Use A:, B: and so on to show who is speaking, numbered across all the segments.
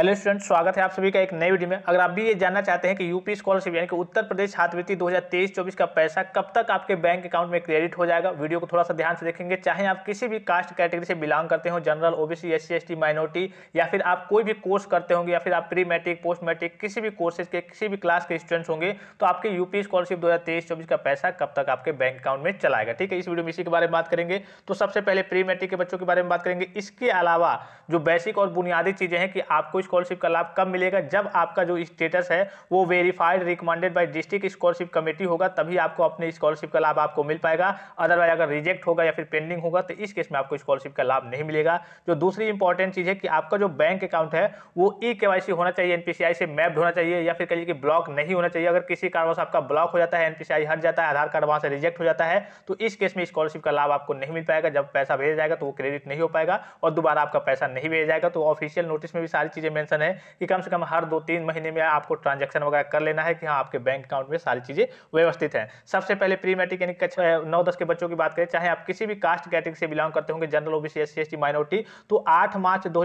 A: hello student स्वागत है आप सभी का एक नई वीडियो में अगर आप भी ये जानना चाहते हैं कि यूपी स्कॉलरशिप यानी कि उत्तर प्रदेश छात्रवृत्ति 2023-24 का पैसा कब तक आपके बैंक अकाउंट में क्रेडिट हो जाएगा वीडियो को थोड़ा सा ध्यान से देखेंगे चाहे आप किसी भी कास्ट कैटेगरी से बिलोंग करते हो general OBC S C minority या फिर आप कोई भी कोर्स करते होंगे या फिर आप प्री मैट्रिक पोस्ट मैट्रिक किसी भी कोर्सेज के किसी भी क्लास के स्टूडेंट्स होंगे तो आपके यूपी स्कॉलरशिप दो हजार का पैसा कब तक आपके बैंक अकाउंट में चलाएगा ठीक है इस वीडियो में इसी के बारे में बात करेंगे तो सबसे पहले प्री मैट्रिक के बच्चों के बारे में बात करेंगे इसके अलावा जो बेसिक और बुनियादी चीज़ें हैं कि आपको स्कॉलरशिप का लाभ कब मिलेगा जब आपका जो स्टेटस है वो verified recommended by district scholarship committee होगा तभी आपको अपने स्कॉलरशिप का लाभ आपको मिल पाएगा अदरवाइज अगर रिजेक्ट होगा या फिर पेंडिंग होगा तो इस केस में आपको स्कॉलरशिप का लाभ नहीं मिलेगा जो दूसरी इंपॉर्टेंट चीज़ है कि आपका जो बैंक अकाउंट है वो ई के होना चाहिए एनपीसीआई से मैप्ड होना चाहिए या फिर कहिए कि ब्लॉक नहीं होना चाहिए अगर किसी से आपका ब्लॉक हो जाता है एनपीसीआई हट जाता है आधार कार्ड वहाँ से रिजेक्ट हो जाता है तो इस केस में स्कॉलरशिप का लाभ आपको नहीं मिल पाएगा जब पैसा भेजा जाएगा तो वो क्रेडिट नहीं हो पाएगा और दोबारा आपका पैसा नहीं भेजा जाएगा तो ऑफिशियल नोटिस में भी सारी चीज़ें ये मेंशन है कि कम से कम हर दो तीन महीने में आपको ट्रांजैक्शन वगैरह कर लेना है कि हाँ आपके बैंक अकाउंट में सारी चीज़ें व्यवस्थित हैं सबसे पहले प्री मैट्रिक यानी कक्षा नौ दस के बच्चों की बात करें चाहे आप किसी भी कास्ट कैटेगरी से बिलोंग करते होंगे general OBC S C minority तो आठ मार्च दो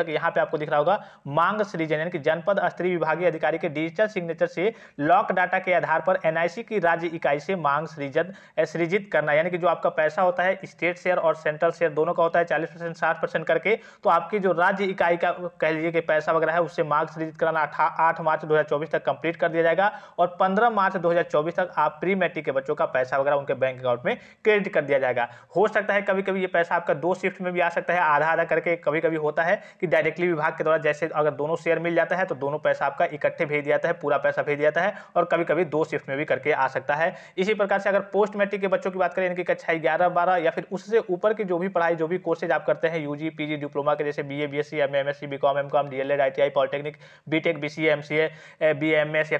A: तक यहाँ पर आपको दिख रहा होगा मांग सृजन यानी कि जनपद स्त्री विभागीय अधिकारी के डिजिटल सिग्नेचर से लॉक डाटा के आधार पर एनआईसी की राज्य इकाई से मांग सृजन सृजित करना यानी कि जो आपका पैसा होता है स्टेट शेयर और सेंट्रल शेयर दोनों का होता है चालीस परसेंट साठ परसेंट करके तो आपकी जो राज्य इकाई का कह लीजिए कि लिए पैसा वगैरह है उससे मार्क्स रिलीज कराना आठ मार्च 2024 तक कंप्लीट कर दिया जाएगा और 15 मार्च 2024 तक आप प्री मैट्रिक के बच्चों का पैसा वगैरह उनके बैंक अकाउंट में क्रेडिट कर दिया जाएगा हो सकता है कभी कभी ये पैसा आपका दो शिफ्ट में भी आ सकता है आधा आधा करके कभी कभी होता है कि डायरेक्टली विभाग के द्वारा जैसे अगर दोनों शेयर मिल जाता है तो दोनों पैसा आपका इकट्ठे भेज दिया जाता है पूरा पैसा भेज दिया है और कभी कभी दो शिफ्ट में भी करके आ सकता है इसी प्रकार से अगर पोस्ट मैट्रिक के बच्चों की बात करें इनकी कक्षा ग्यारह बारह या फिर उससे ऊपर की जो भी पढ़ाई जो भी कोर्सेज आप करते हैं यूजी पीजी डिप्लोमा के जैसे B A B S C M M S C B com M com DElEd L Ed I T I polytechnic B tech B C या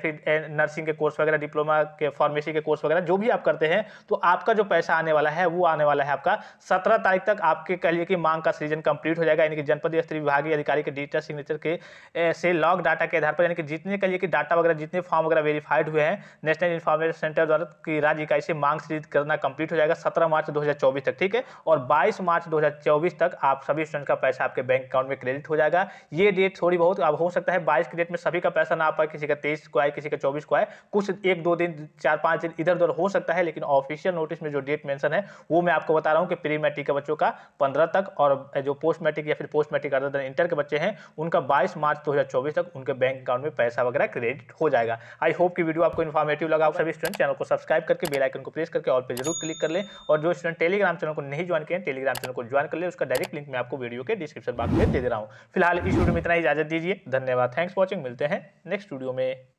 A: फिर नर्सिंग के कोर्स वगैरह डिप्लोमा के फार्मेसी के course वगैरह जो भी आप करते हैं तो आपका जो पैसा आने वाला है वो आने वाला है आपका सत्रह तारीख तक आपके कहिए कि मांग का सीजन कंप्लीट हो जाएगा यानी कि जनपद स्तरीय विभागीय अधिकारी के डिजिटल सिग्नेचर के से लॉग डाटा के आधार पर यानी कि जितने कहिए कि डाटा वगैरह जितने फॉर्म वगैरह वेरीफाइड हुए हैं नेशनल इन्फॉर्मेशन सेंटर द्वारा की राज्य इकाई से मांग सीरिज करना कंप्लीट हो जाएगा सत्रह मार्च दो तक ठीक है और बाईस मार्च दो तक आप सभी स्टूडेंट का पैसा आपके बैंक अकाउंट में क्रेडिट हो जाएगा ये लिए थोड़ी बहुत अब हो सकता है बाईस की डेट में सभी का पैसा ना आ पाए किसी का तेईस को आए किसी का चौबीस को आए कुछ एक दो दिन चार पांच दिन इधर उधर हो सकता है लेकिन ऑफिशियल नोटिस में जो डेट मेंशन है वो मैं आपको बता रहा हूँ कि प्री मैट्रिक के बच्चों का पंद्रह तक और जो पोस्ट मैट्रिक या फिर पोस्ट मैट्रिक अदर दिन इंटर के बच्चे हैं उनका बाईस मार्च दो तक उनके बैंक अकाउंट में पैसा वगैरह क्रेडिट हो जाएगा आई होप की वीडियो आपको इन्फॉर्मेटिव लगा सभी स्टूडेंट चैनल को सब्सक्राइब करके बेलाइकन को प्रेस करके और पे जरूर क्लिक कर लें और जो स्टूडेंट टेलीग्राम चैनल को नहीं ज्वाइन करें टेलीग्राम चैनल को ज्वाइन कर ले उसका डायरेक्ट लिंक मैं आपको वीडियो के डिस्क्रिप्शन बॉक्स में दे दे रहा हूँ फिलहाल इस वीडियो में इतना ही इजाजत दीजिए धन्यवाद थैंक्स वॉचिंग मिलते हैं नेक्स्ट वीडियो में